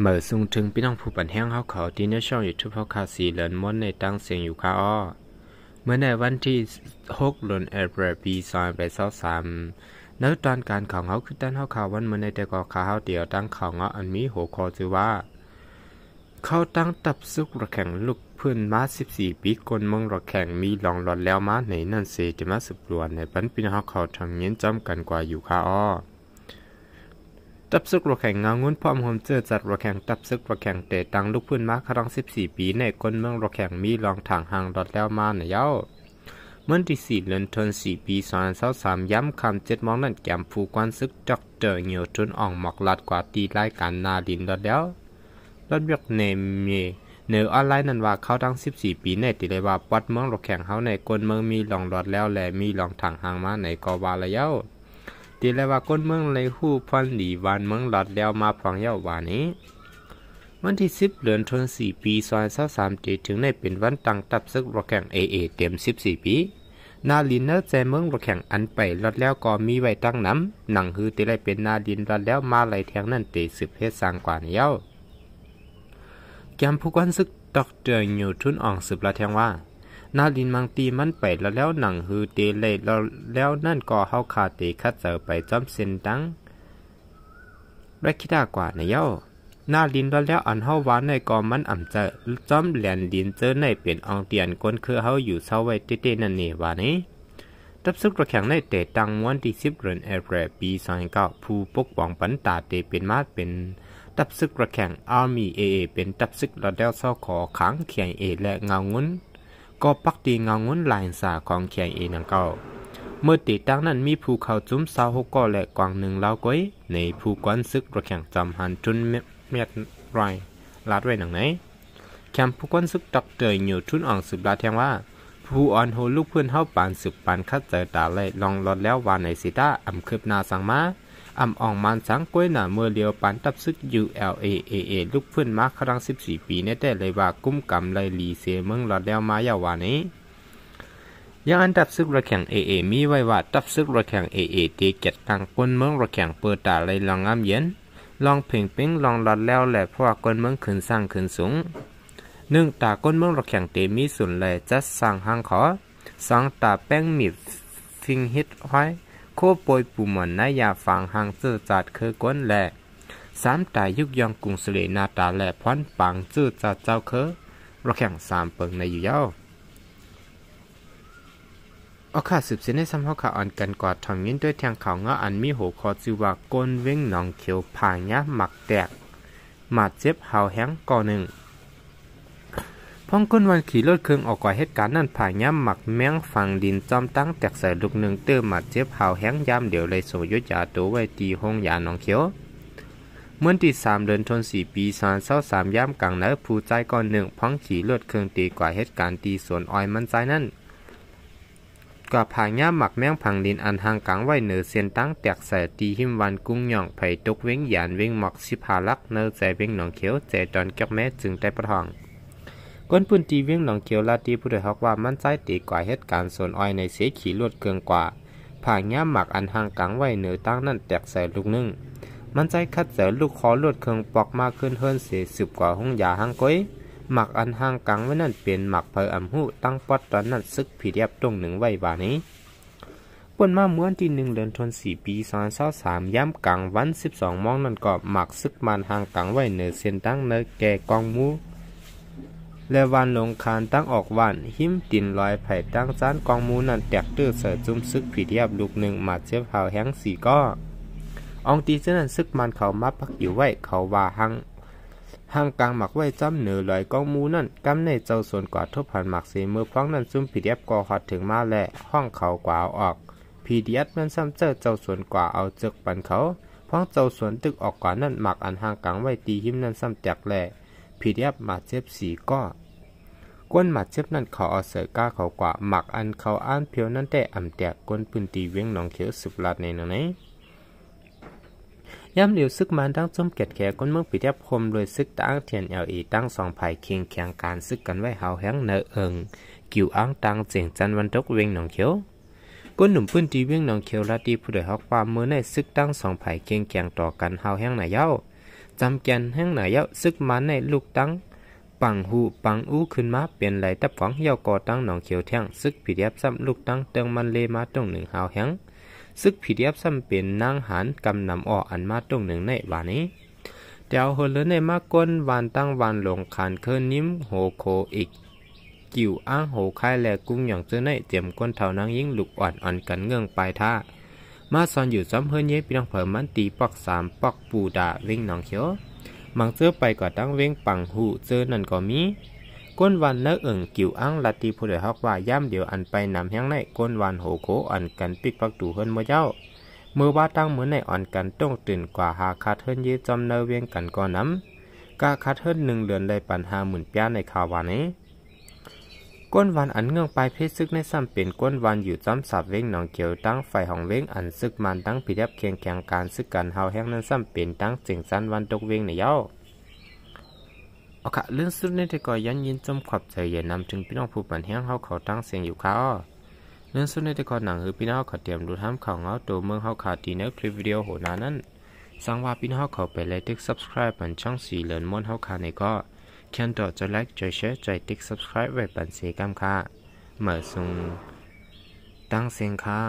เมื่อสูงถึงพี่น้องผู้ปันแห้งเขาเขาที่ในช่องยูทูบเขาคาสีเหลินม้นในตั้งเสียงอยู่คาอ้อเมื่อในวันที่6เดือนเอปรปีซอยไปเศร้าสามนักตอนการของเขาคือตั้นเขาข่าววันเมื่อในแต่ก่อข่าวเดียวตั้งข่าวเงาะอันมีหัวคอชื่อว่า เขาตั้งตับซุกระแข่งลูกเพื่อนมา14 ปีกลมืองระแข่งมีหลองหลอดแล้วมาไหนนั่นเสจะมาสืบรวนในปันพี่น้องเขาทำเงี้ยจำกันกว่าอยู่คาอ้อตับซึกรถแข่งงางุ้นพร้อมโฮมเจอจัดรถแข่งตับซึกรถแข่งเตะตังลูกพื้นมาครั้ง14 ปีในคนเมืองรถแข่งมีรองถางห่างดอดแล้วมาเนี่ยเย้าเมื่อที่สี่เดือนธันวาปีสองพันสามย้ำคำเจ็ดมองนั่นแกมผู้กวนซึกจักเจอเหนียวุนอ่องหมอกลัดกว่าตีไล่การนาดินดอดแล้วรถยกเนมเมเนือออนไลน์นั้นว่าเขาทั้ง14ปีในติเลยว่าปัดเมืองรถแข่งเขาในกลเมืองมีรลองดอดแล้วและมีรลองถังหางมาในกอบาละเย้าตีแล้วว่าก้นเมืองเลยหู้พนหลีวานเมืองหลัดแล้วมาพองเย้าวานนี้ วันที่สิบเดือนธันสี่ปีซอยเศร้าสามเจถึงได้เป็นวันตั้งตับซึกระแข่งเอเอเต็มสิบสี่ปี นาลินเนอร์ใจเมืองระแข่งอันไปหลัดแล้วก็มีไว้ตั้งน้ำหนังคือตีไรเป็นนาลินหลัดแล้วมาไหลแทงนั่นเตะสืบเพศสางกว่าเย้าแกมผู้กันซึกดอกเตอร์ยูทุนอ่องสืบละแทงว่านาลินมังตีมันไปแล้วแล้วหนังหือเตเลยแล้วแล้วนั่นก็เฮาคาเตคัดเสอไปจอมเซนตังไ้คิดากว่านะเย้านาลินแล้วแล้วอันเฮาวานในกอมันอ่ำจะจอมแหลนดินเจอในเปลี่ยนอองเตียนคนคือเฮาอยู่เซ้าไว้เต้ๆนั่นนี่วานี้ตับซึกระแข็งในเตะตังวันที่สิบเดือนแอปรปีสองเก้าผู้ปกป้องปันตาเตเป็นมาเป็น ตับซึกระแข็งอาร์มีเอเป็นตับซึกระเดลเศาขอขังเขียงเอ และเงางุ่นก็ปักตีเงางุนลายสาของเขียเอนังเก่าเมื่อติตั้งนั้นมีภูเขาจุ้มสาวหกก็และกวางหนึ่งเล้าก้อย ในภูกวนซึกระแข่งจำหันจุนเมียดรายลาดไว้หนังไหนแคมภูกวนซึกตักเตยอยู่ทุนอ่องสืบลาแทงว่า ผู้อ่อนโหลูกเพื่อนเฮาปานสืบปานคัดเจอตาเลยลองลอดแล้ววานในสิตาอำคืบนาสังมาอ่ำอ่องมันสังก้วยหนาเมื่อเลียวปันตับซึก ULAAA ลุกพื้นมาครั้ง14 ปี ในแต่เลยว่ากุ้มกำไรลีเสเมืองลอดเดวมายาวานี้ ยังอันดับซึกระแข่ง AA มีไว้ว่าดับซึกระแข่ง AA ตีเจ็ดตังก้นเมืองระแข่งเปิดตาเลยลองอ้ำเย็นลองเพ่งเป้งลองรัดแล้วแหละเพราะว่าก้นเมืองขึ้นสร้าง ขึ้นสูง หนึ่งตาก้นเมืองระแข่งเตมีส่วนแลจัดสร้างห้างขอสองตาแป้งมีฟิงฮิตไว้โคปอยปุ่มนนายาฝังหางเสื้อจัดเคยก้นแหละ สามตายยุกยองกุงสเลนาตาแหละพันปังจื้อจัดเจ้าเคอระแข่งสามเปิงในอยู่ย้าเอาค่ะสืบเส้นในซ้ำเขาขาอ่อนกันกอดทองยิ้นด้วยแทงเขาเงาอันมีหัวคอจิว่าก้นเว้งหนองเขียวผายะหมักแตก มาเจ็บเฮาแห้งก่อหนึ่งพ้องก้นวันขี่รถเครื่องออกก่อเหตุการณ์นั่นผ่ายย้ำหมักแมงฝังดินจอมตั้งแตกใส่ลูกหนึ่งเติมหมัดเจ็บเผาแห้งย้ำเดี๋ยวเลยสมยุทธยาตัวไว้ตีห้องยาหนองเขียวเมื่อที่สามเดือนทนสี่ปีสารเศร้าสามย้ำกลางเนื้อผู้ใจก่อนหนึ่งพ้องขี่รถเครื่องตีกว่อเหตุการณ์ตีสวนอ้อยมันใจนั่นกว่าผาย้ำหมักแมงผังดินอันห่างกลางไว้เหนือเสียนตั้งแตกใส่ตีหิมวันกุ้งหย่องไผ่ตกเว้งหยานเว้งหมอกสิพาลักเนื้อใจเว้งหนองเขียวใจตอนกับแม่จึงได้ประทองก้นพื้นที่เวียงหนองเขียวลาตีผู้ใดฮอกว่ามันใจตีกว่าเหตุการณ์ส่วนอ้อยในเสียขี่รวดเกืองกว่าผ่าย่ามหมักอันห่างกลางไว้เหนือตั้งนั่นแตกใส่ลูกนึ่งมันใจคัดเสลูกคอลวดเคืองปอกมากขึ้นเฮินเสียสืบกว่าห้องยาห้างก้อยหมักอันห่างกลางไว้นั่นเปลี่ยนหมักเพออำหูตั้งปอดตอนนั้นซึกผีเรียบตรงหนึ่งไว้บานี้ปนมาเมื่อที่หนึ่งเดือนทนสี่ปีสองเัน้าสามย่ำกลางวันสิบสองมองนั่นก็หมักซึกมันห่างกลางไว้เหนือเส้นตั้งเนื้อแก่กองมูและวันลงคานตั้งออกวันหิมตินลอยไผ่ตั้งซานกองมูนันแตกตื้อเสือจุ้มซึกผีเทียบลูกหนึ่งมาเชื้อเผาแห้งสีก็อองตีเจ้นันซึกมันเขามาพักอยู่ไว้ เขาว่าหังห่างกลางหมักไว้จ้ำเหนือลอยกองมูนั่นกำในเจ้าส่วนกว่าทบผ่านหมักเสียมือพร้องนั่นซุ่มผีเดียบกอหอดถึงมาแหละห้องเขากว่าออก ผีเดียบนันซ้ำเจ้าเจ้าส่วนกว่าเอาจึกปันเขาพร้องเจ้าส่วนตึกออกกว่านั่นหมักอันห่างกลางไว้ตีหิมนั่นซ้ำจกแหล่ผีเดียบมาเจ็บสีก็ก้นหมัดเจ็บนั่นเขาเอาเสือก้าเขากว่าหมักอันเขาอ้านเพียวนั่นแต่อ่ำแตกก้นพื้นตีเวียงหนองเขียวสุบลาดในนั้ไหนย่ำเหลียวซึกมันตั้งจมเกตแขก้นเมืองปีเทียบคมโดยซึกตั้งเทียนเอลีตั้งสองภายเคียงแข่งการซึกกันไว้เฮาแห้งเนอเอิงกิ่วอ้างตั้งเจียงจันวันตกเวียงหนองเขียวก้นหนุ่มพื้นตีเวียงหนองเขียวลาตีผู้ใดฮอกความเมื่อในซึกตั้งสองภายเคียงแข่งต่อกันเฮาแห้งหนาเย้าจำแกนแห้งหนาเย้าซึกมันในลูกตั้งปังหูปังอู้ขึ้นมาเปลี่ยนไหลตับของเหี่ยวก่อตั้งหนองเขียวแท่งซึกผีเดียบซ้ำลูกตั้งเติงมันเลมาตรงหนึ่งหาวแห้งซึกผีเดียบซ้ำเป็นนางหันกำนำอออันมาตรงหนึ่งในวานี้เดี๋ยวเฮเลในมาก้นวานตั้งวานหลงขานเคลนนิ้มโหโคอีกกิ่วอ้างโหคายแลกุ้งหย่องเจ้าในเตรียมก้นเท่านางยิ่งหลุกอ่อนอ่อนกันเงื่องปลายท่ามาซอนอยู่ซ้ำเพื่อนเย็บพี่น้องเผิมมันตีปอกสามปอกปูดาวิ่งหนองเขียวมังเจอไปก็ตั้งเว้งปังหูเจอนั่นก็มีก้นวันเนื้อเอิ่งกิวอังลัดตีผู้เดือฮอกว่าย่ำเดียวอันไปนำแห้งในก้นวันโหโคอ่อนกันปิกปักตูเฮิรนเมื่อเจ้าเมื่อว่าตั้งเหมือนในอ่อนกันต้องตื่นกว่าหาคาเทิรนเยจอมเนเวียงกันก่อนน้ำกาคาเทิรนหนึ่งเดือนได้ปัญหาหมื่นป้าในข่าววานนี้ก้นวันอันเงื่องไปเพรซึกในซ้ำเป็นก้นวันอยู่ซ้ำสับเว้งหนองเกียวตั้งไฟของเว้งอันซึกมันตั้งผิดแอบเคียงแข่งการซึกกันเฮาแห้งนั้นซ้ำเป็นตั้งสิ่งสั้นวันตกเว้งในเย้าเอาค่ะเรื่องสุดในที่ก่อยันยินจมขับใจเย็นนำถึงพี่น้องผู้ปันแห้งเฮาเขาตั้งเสียงอยู่ค่าเรื่องสุดในที่ก่อหนังหือพี่น้องเขาเตรียมดูท่ามข่าวเงาตัวเมืองเฮาขาดดีในคลิปวิดีโอโหนานั้นสังว่าพี่น้องเขาไปเลยทติก subscribe ปันช่องสีเหลือนม้วนเฮาขาในก็เขนต่อจะไลค์จะแชร์จะติ๊ก subscribe ไว้ปันสีกำค่ะเมื่อสุงตั้งเสียงค่ะ